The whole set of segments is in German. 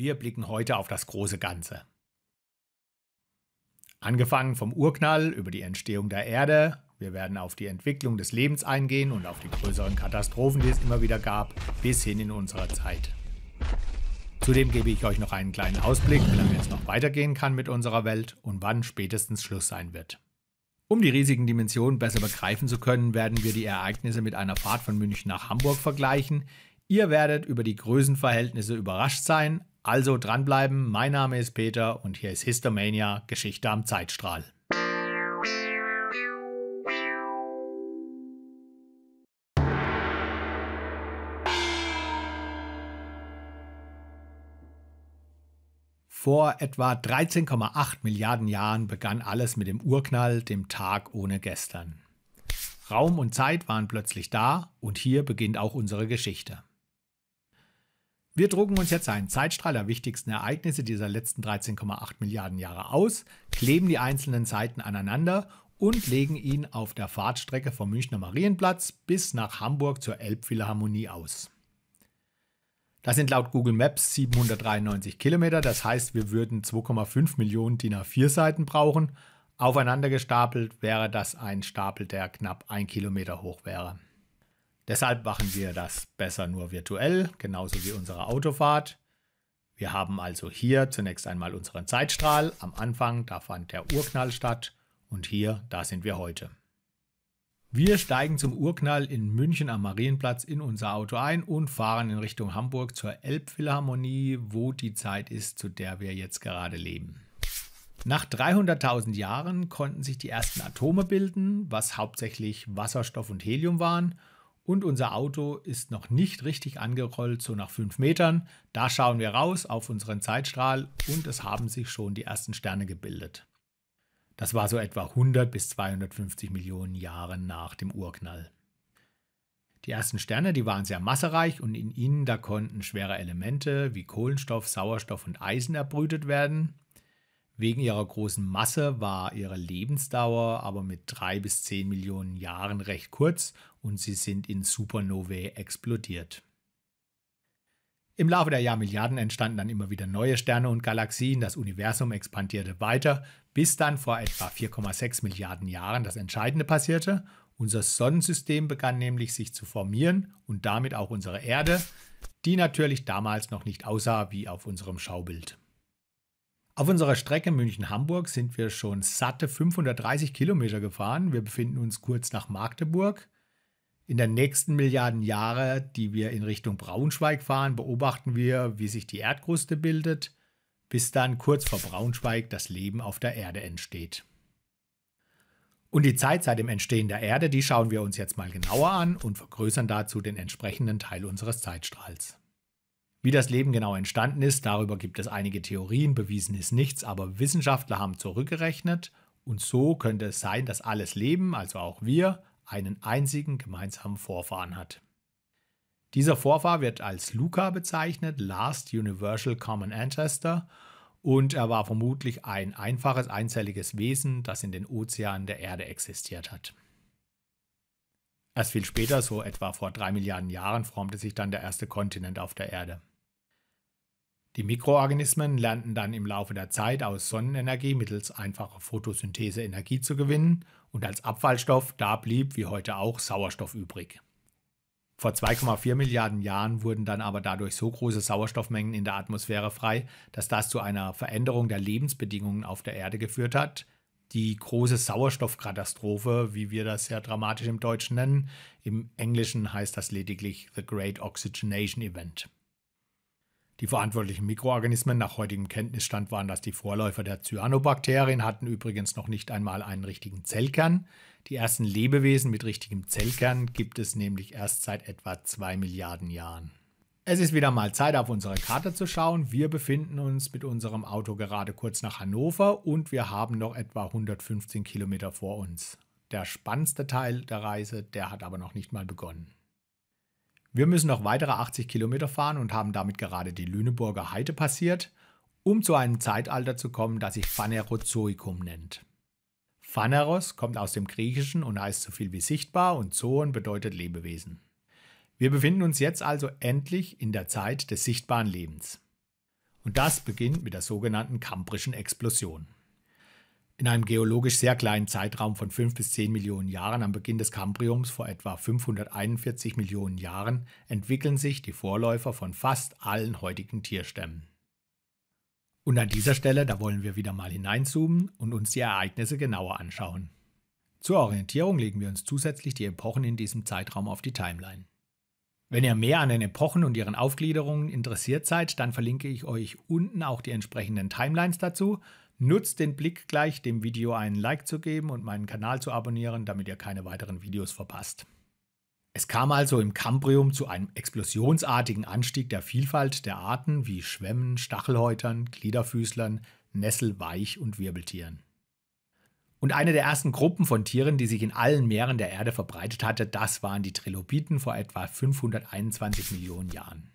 Wir blicken heute auf das große Ganze. Angefangen vom Urknall über die Entstehung der Erde, wir werden auf die Entwicklung des Lebens eingehen und auf die größeren Katastrophen, die es immer wieder gab, bis hin in unserer Zeit. Zudem gebe ich euch noch einen kleinen Ausblick, wie lange es noch weitergehen kann mit unserer Welt und wann spätestens Schluss sein wird. Um die riesigen Dimensionen besser begreifen zu können, werden wir die Ereignisse mit einer Fahrt von München nach Hamburg vergleichen. Ihr werdet über die Größenverhältnisse überrascht sein, also dranbleiben, mein Name ist Peter und hier ist Histomania, Geschichte am Zeitstrahl. Vor etwa 13,8 Milliarden Jahren begann alles mit dem Urknall, dem Tag ohne gestern. Raum und Zeit waren plötzlich da und hier beginnt auch unsere Geschichte. Wir drucken uns jetzt einen Zeitstrahl der wichtigsten Ereignisse dieser letzten 13,8 Milliarden Jahre aus, kleben die einzelnen Zeiten aneinander und legen ihn auf der Fahrtstrecke vom Münchner Marienplatz bis nach Hamburg zur Elbphilharmonie aus. Das sind laut Google Maps 793 Kilometer, das heißt, wir würden 2,5 Millionen DIN A4-Seiten brauchen. Aufeinander gestapelt wäre das ein Stapel, der knapp 1 Kilometer hoch wäre. Deshalb machen wir das besser nur virtuell, genauso wie unsere Autofahrt. Wir haben also hier zunächst einmal unseren Zeitstrahl. Am Anfang, da fand der Urknall statt und hier, da sind wir heute. Wir steigen zum Urknall in München am Marienplatz in unser Auto ein und fahren in Richtung Hamburg zur Elbphilharmonie, wo die Zeit ist, zu der wir jetzt gerade leben. Nach 300.000 Jahren konnten sich die ersten Atome bilden, was hauptsächlich Wasserstoff und Helium waren und unser Auto ist noch nicht richtig angerollt, so nach fünf Metern. Da schauen wir raus auf unseren Zeitstrahl und es haben sich schon die ersten Sterne gebildet. Das war so etwa 100 bis 250 Millionen Jahre nach dem Urknall. Die ersten Sterne, die waren sehr massereich und in ihnen da konnten schwere Elemente wie Kohlenstoff, Sauerstoff und Eisen erbrütet werden. Wegen ihrer großen Masse war ihre Lebensdauer aber mit drei bis zehn Millionen Jahren recht kurz und sie sind in Supernovae explodiert. Im Laufe der Jahrmilliarden entstanden dann immer wieder neue Sterne und Galaxien, das Universum expandierte weiter, bis dann vor etwa 4,6 Milliarden Jahren das Entscheidende passierte. Unser Sonnensystem begann nämlich sich zu formieren und damit auch unsere Erde, die natürlich damals noch nicht aussah wie auf unserem Schaubild. Auf unserer Strecke München-Hamburg sind wir schon satte 530 Kilometer gefahren. Wir befinden uns kurz nach Magdeburg. In den nächsten Milliarden Jahre, die wir in Richtung Braunschweig fahren, beobachten wir, wie sich die Erdkruste bildet, bis dann kurz vor Braunschweig das Leben auf der Erde entsteht. Und die Zeit seit dem Entstehen der Erde, die schauen wir uns jetzt mal genauer an und vergrößern dazu den entsprechenden Teil unseres Zeitstrahls. Wie das Leben genau entstanden ist, darüber gibt es einige Theorien, bewiesen ist nichts, aber Wissenschaftler haben zurückgerechnet und so könnte es sein, dass alles Leben, also auch wir, einen einzigen gemeinsamen Vorfahren hat. Dieser Vorfahr wird als Luca bezeichnet, Last Universal Common Ancestor, und er war vermutlich ein einfaches einzelliges Wesen, das in den Ozeanen der Erde existiert hat. Erst viel später, so etwa vor drei Milliarden Jahren, formte sich dann der erste Kontinent auf der Erde. Die Mikroorganismen lernten dann im Laufe der Zeit aus Sonnenenergie mittels einfacher Photosynthese Energie zu gewinnen und als Abfallstoff da blieb wie heute auch Sauerstoff übrig. Vor 2,4 Milliarden Jahren wurden dann aber dadurch so große Sauerstoffmengen in der Atmosphäre frei, dass das zu einer Veränderung der Lebensbedingungen auf der Erde geführt hat, die große Sauerstoffkatastrophe, wie wir das sehr dramatisch im Deutschen nennen. Im Englischen heißt das lediglich The Great Oxygenation Event. Die verantwortlichen Mikroorganismen nach heutigem Kenntnisstand waren das die Vorläufer der Cyanobakterien, hatten übrigens noch nicht einmal einen richtigen Zellkern. Die ersten Lebewesen mit richtigem Zellkern gibt es nämlich erst seit etwa zwei Milliarden Jahren. Es ist wieder mal Zeit, auf unsere Karte zu schauen. Wir befinden uns mit unserem Auto gerade kurz nach Hannover und wir haben noch etwa 115 Kilometer vor uns. Der spannendste Teil der Reise, der hat aber noch nicht mal begonnen. Wir müssen noch weitere 80 Kilometer fahren und haben damit gerade die Lüneburger Heide passiert, um zu einem Zeitalter zu kommen, das sich Phanerozoikum nennt. Phaneros kommt aus dem Griechischen und heißt so viel wie sichtbar und Zoon bedeutet Lebewesen. Wir befinden uns jetzt also endlich in der Zeit des sichtbaren Lebens. Und das beginnt mit der sogenannten Kambrischen Explosion in einem geologisch sehr kleinen Zeitraum von 5 bis 10 Millionen Jahren am Beginn des Kambriums vor etwa 541 Millionen Jahren entwickeln sich die Vorläufer von fast allen heutigen Tierstämmen. Und an dieser Stelle, da wollen wir wieder mal hineinzoomen und uns die Ereignisse genauer anschauen. Zur Orientierung legen wir uns zusätzlich die Epochen in diesem Zeitraum auf die Timeline. Wenn ihr mehr an den Epochen und ihren Aufgliederungen interessiert seid, dann verlinke ich euch unten auch die entsprechenden Timelines dazu, Nutzt den Blick gleich, dem Video einen Like zu geben und meinen Kanal zu abonnieren, damit ihr keine weiteren Videos verpasst. Es kam also im Kambrium zu einem explosionsartigen Anstieg der Vielfalt der Arten wie Schwämmen, Stachelhäutern, Gliederfüßlern, Nessel, Weich- und Wirbeltieren. Und eine der ersten Gruppen von Tieren, die sich in allen Meeren der Erde verbreitet hatte, das waren die Trilobiten vor etwa 521 Millionen Jahren.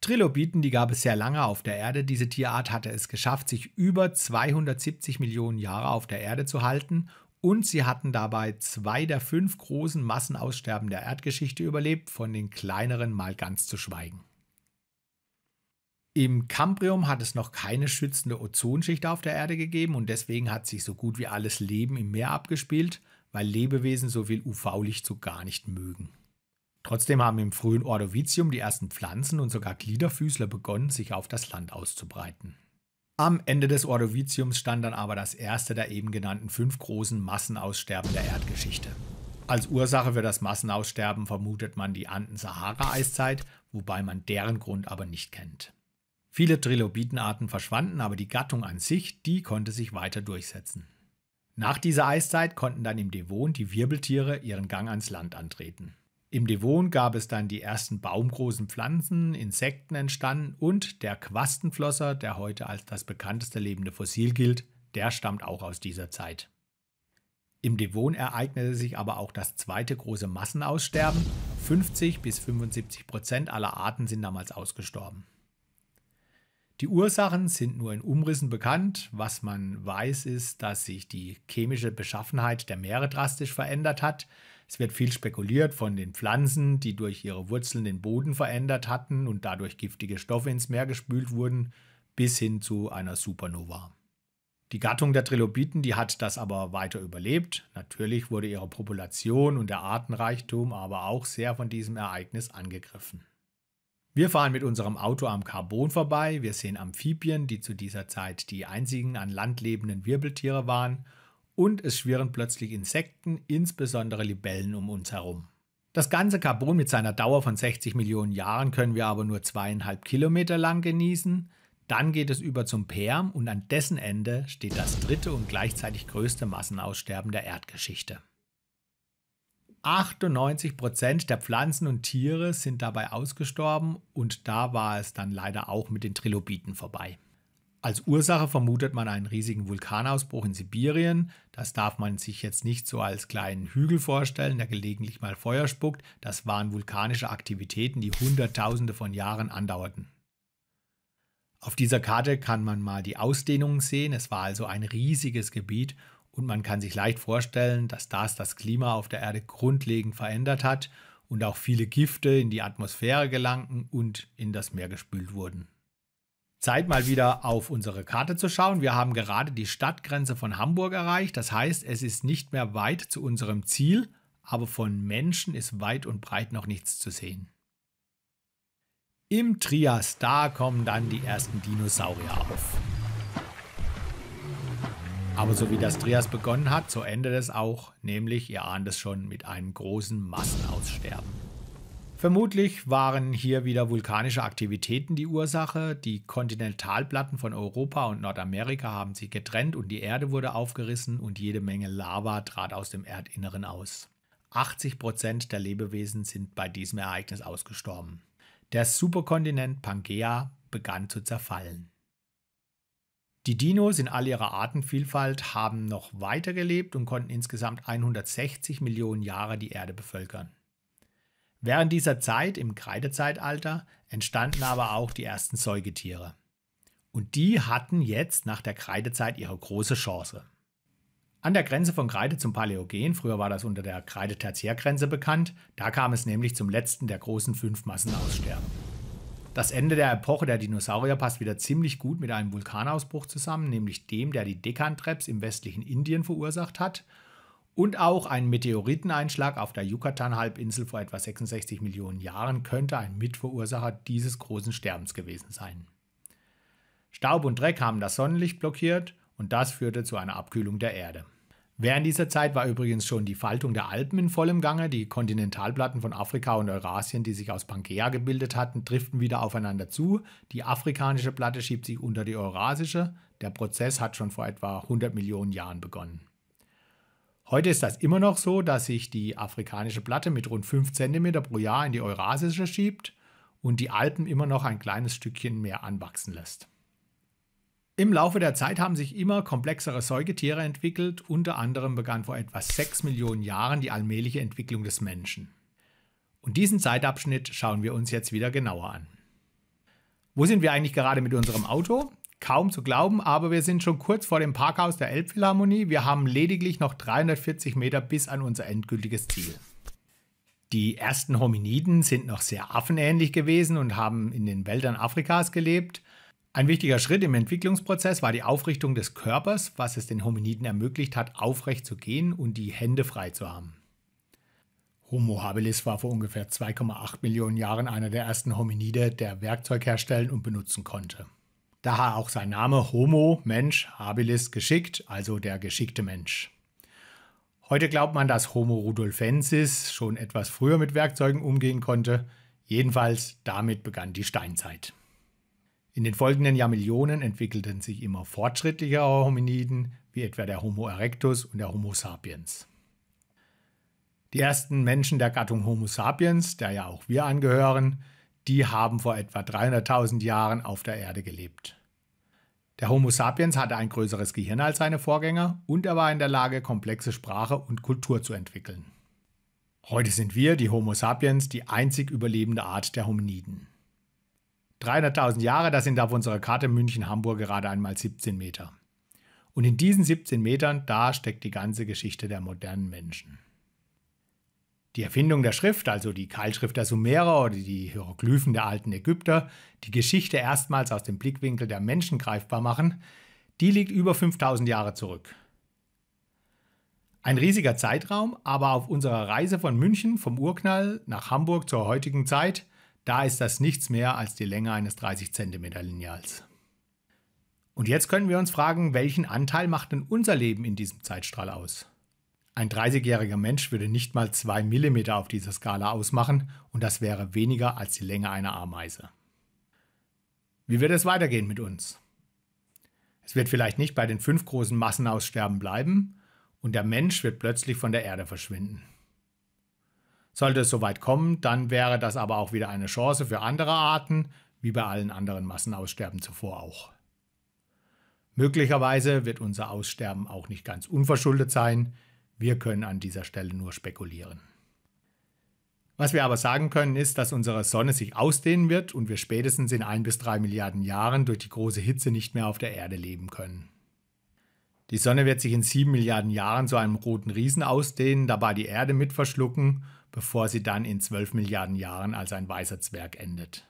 Trilobiten, die gab es sehr lange auf der Erde. Diese Tierart hatte es geschafft, sich über 270 Millionen Jahre auf der Erde zu halten und sie hatten dabei zwei der fünf großen Massenaussterben der Erdgeschichte überlebt, von den kleineren mal ganz zu schweigen. Im Kambrium hat es noch keine schützende Ozonschicht auf der Erde gegeben und deswegen hat sich so gut wie alles Leben im Meer abgespielt, weil Lebewesen so viel UV-Licht so gar nicht mögen. Trotzdem haben im frühen Ordovizium die ersten Pflanzen und sogar Gliederfüßler begonnen, sich auf das Land auszubreiten. Am Ende des Ordoviziums stand dann aber das erste der eben genannten fünf großen Massenaussterben der Erdgeschichte. Als Ursache für das Massenaussterben vermutet man die Anden-Sahara-Eiszeit, wobei man deren Grund aber nicht kennt. Viele Trilobitenarten verschwanden, aber die Gattung an sich, die konnte sich weiter durchsetzen. Nach dieser Eiszeit konnten dann im Devon die Wirbeltiere ihren Gang ans Land antreten. Im Devon gab es dann die ersten baumgroßen Pflanzen, Insekten entstanden und der Quastenflosser, der heute als das bekannteste lebende Fossil gilt, der stammt auch aus dieser Zeit. Im Devon ereignete sich aber auch das zweite große Massenaussterben. 50 bis 75 Prozent aller Arten sind damals ausgestorben. Die Ursachen sind nur in Umrissen bekannt. Was man weiß, ist, dass sich die chemische Beschaffenheit der Meere drastisch verändert hat. Es wird viel spekuliert von den Pflanzen, die durch ihre Wurzeln den Boden verändert hatten und dadurch giftige Stoffe ins Meer gespült wurden, bis hin zu einer Supernova. Die Gattung der Trilobiten, die hat das aber weiter überlebt. Natürlich wurde ihre Population und der Artenreichtum aber auch sehr von diesem Ereignis angegriffen. Wir fahren mit unserem Auto am Carbon vorbei, wir sehen Amphibien, die zu dieser Zeit die einzigen an Land lebenden Wirbeltiere waren, und es schwirren plötzlich Insekten, insbesondere Libellen, um uns herum. Das ganze Carbon mit seiner Dauer von 60 Millionen Jahren können wir aber nur zweieinhalb Kilometer lang genießen. Dann geht es über zum Perm und an dessen Ende steht das dritte und gleichzeitig größte Massenaussterben der Erdgeschichte. 98 Prozent der Pflanzen und Tiere sind dabei ausgestorben und da war es dann leider auch mit den Trilobiten vorbei. Als Ursache vermutet man einen riesigen Vulkanausbruch in Sibirien. Das darf man sich jetzt nicht so als kleinen Hügel vorstellen, der gelegentlich mal Feuer spuckt. Das waren vulkanische Aktivitäten, die Hunderttausende von Jahren andauerten. Auf dieser Karte kann man mal die Ausdehnungen sehen. Es war also ein riesiges Gebiet und man kann sich leicht vorstellen, dass das das Klima auf der Erde grundlegend verändert hat und auch viele Gifte in die Atmosphäre gelangten und in das Meer gespült wurden. Zeit mal wieder auf unsere Karte zu schauen. Wir haben gerade die Stadtgrenze von Hamburg erreicht. Das heißt, es ist nicht mehr weit zu unserem Ziel, aber von Menschen ist weit und breit noch nichts zu sehen. Im Trias, da kommen dann die ersten Dinosaurier auf. Aber so wie das Trias begonnen hat, so endet es auch, nämlich, ihr ahnt es schon, mit einem großen Massenaussterben. Vermutlich waren hier wieder vulkanische Aktivitäten die Ursache. Die Kontinentalplatten von Europa und Nordamerika haben sich getrennt und die Erde wurde aufgerissen und jede Menge Lava trat aus dem Erdinneren aus. 80 Prozent der Lebewesen sind bei diesem Ereignis ausgestorben. Der Superkontinent Pangea begann zu zerfallen. Die Dinos in all ihrer Artenvielfalt haben noch weiter gelebt und konnten insgesamt 160 Millionen Jahre die Erde bevölkern. Während dieser Zeit im Kreidezeitalter entstanden aber auch die ersten Säugetiere. Und die hatten jetzt nach der Kreidezeit ihre große Chance. An der Grenze von Kreide zum Paläogen, früher war das unter der Kreide-Tertiärgrenze bekannt, da kam es nämlich zum letzten der großen fünf Massenaussterben. Das Ende der Epoche der Dinosaurier passt wieder ziemlich gut mit einem Vulkanausbruch zusammen, nämlich dem, der die Dekantreps im westlichen Indien verursacht hat und auch ein Meteoriteneinschlag auf der Yucatan-Halbinsel vor etwa 66 Millionen Jahren könnte ein Mitverursacher dieses großen Sterbens gewesen sein. Staub und Dreck haben das Sonnenlicht blockiert und das führte zu einer Abkühlung der Erde. Während dieser Zeit war übrigens schon die Faltung der Alpen in vollem Gange. Die Kontinentalplatten von Afrika und Eurasien, die sich aus Pangea gebildet hatten, driften wieder aufeinander zu. Die afrikanische Platte schiebt sich unter die eurasische. Der Prozess hat schon vor etwa 100 Millionen Jahren begonnen. Heute ist das immer noch so, dass sich die afrikanische Platte mit rund 5 cm pro Jahr in die Eurasische schiebt und die Alpen immer noch ein kleines Stückchen mehr anwachsen lässt. Im Laufe der Zeit haben sich immer komplexere Säugetiere entwickelt, unter anderem begann vor etwa 6 Millionen Jahren die allmähliche Entwicklung des Menschen. Und diesen Zeitabschnitt schauen wir uns jetzt wieder genauer an. Wo sind wir eigentlich gerade mit unserem Auto? Kaum zu glauben, aber wir sind schon kurz vor dem Parkhaus der Elbphilharmonie. Wir haben lediglich noch 340 Meter bis an unser endgültiges Ziel. Die ersten Hominiden sind noch sehr affenähnlich gewesen und haben in den Wäldern Afrikas gelebt. Ein wichtiger Schritt im Entwicklungsprozess war die Aufrichtung des Körpers, was es den Hominiden ermöglicht hat, aufrecht zu gehen und die Hände frei zu haben. Homo habilis war vor ungefähr 2,8 Millionen Jahren einer der ersten Hominide, der Werkzeug herstellen und benutzen konnte daher auch sein Name Homo Mensch habilis geschickt, also der geschickte Mensch. Heute glaubt man, dass Homo rudolfensis schon etwas früher mit Werkzeugen umgehen konnte, jedenfalls damit begann die Steinzeit. In den folgenden Jahrmillionen entwickelten sich immer fortschrittlichere Hominiden, wie etwa der Homo erectus und der Homo sapiens. Die ersten Menschen der Gattung Homo sapiens, der ja auch wir angehören, die haben vor etwa 300.000 Jahren auf der Erde gelebt. Der Homo sapiens hatte ein größeres Gehirn als seine Vorgänger und er war in der Lage, komplexe Sprache und Kultur zu entwickeln. Heute sind wir, die Homo sapiens, die einzig überlebende Art der Hominiden. 300.000 Jahre, das sind auf unserer Karte München-Hamburg gerade einmal 17 Meter. Und in diesen 17 Metern, da steckt die ganze Geschichte der modernen Menschen. Die Erfindung der Schrift, also die Keilschrift der Sumerer oder die Hieroglyphen der alten Ägypter, die Geschichte erstmals aus dem Blickwinkel der Menschen greifbar machen, die liegt über 5000 Jahre zurück. Ein riesiger Zeitraum, aber auf unserer Reise von München vom Urknall nach Hamburg zur heutigen Zeit, da ist das nichts mehr als die Länge eines 30 cm Lineals. Und jetzt können wir uns fragen, welchen Anteil macht denn unser Leben in diesem Zeitstrahl aus? Ein 30-jähriger Mensch würde nicht mal 2 mm auf dieser Skala ausmachen und das wäre weniger als die Länge einer Ameise. Wie wird es weitergehen mit uns? Es wird vielleicht nicht bei den fünf großen Massenaussterben bleiben und der Mensch wird plötzlich von der Erde verschwinden. Sollte es soweit kommen, dann wäre das aber auch wieder eine Chance für andere Arten, wie bei allen anderen Massenaussterben zuvor auch. Möglicherweise wird unser Aussterben auch nicht ganz unverschuldet sein, wir können an dieser Stelle nur spekulieren. Was wir aber sagen können, ist, dass unsere Sonne sich ausdehnen wird und wir spätestens in ein bis drei Milliarden Jahren durch die große Hitze nicht mehr auf der Erde leben können. Die Sonne wird sich in sieben Milliarden Jahren zu einem roten Riesen ausdehnen, dabei die Erde mit verschlucken, bevor sie dann in zwölf Milliarden Jahren als ein weißer Zwerg endet.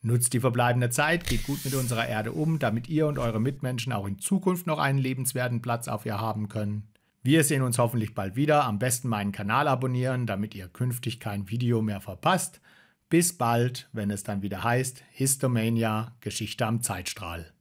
Nutzt die verbleibende Zeit, geht gut mit unserer Erde um, damit ihr und eure Mitmenschen auch in Zukunft noch einen lebenswerten Platz auf ihr haben können. Wir sehen uns hoffentlich bald wieder. Am besten meinen Kanal abonnieren, damit ihr künftig kein Video mehr verpasst. Bis bald, wenn es dann wieder heißt Histomania, Geschichte am Zeitstrahl.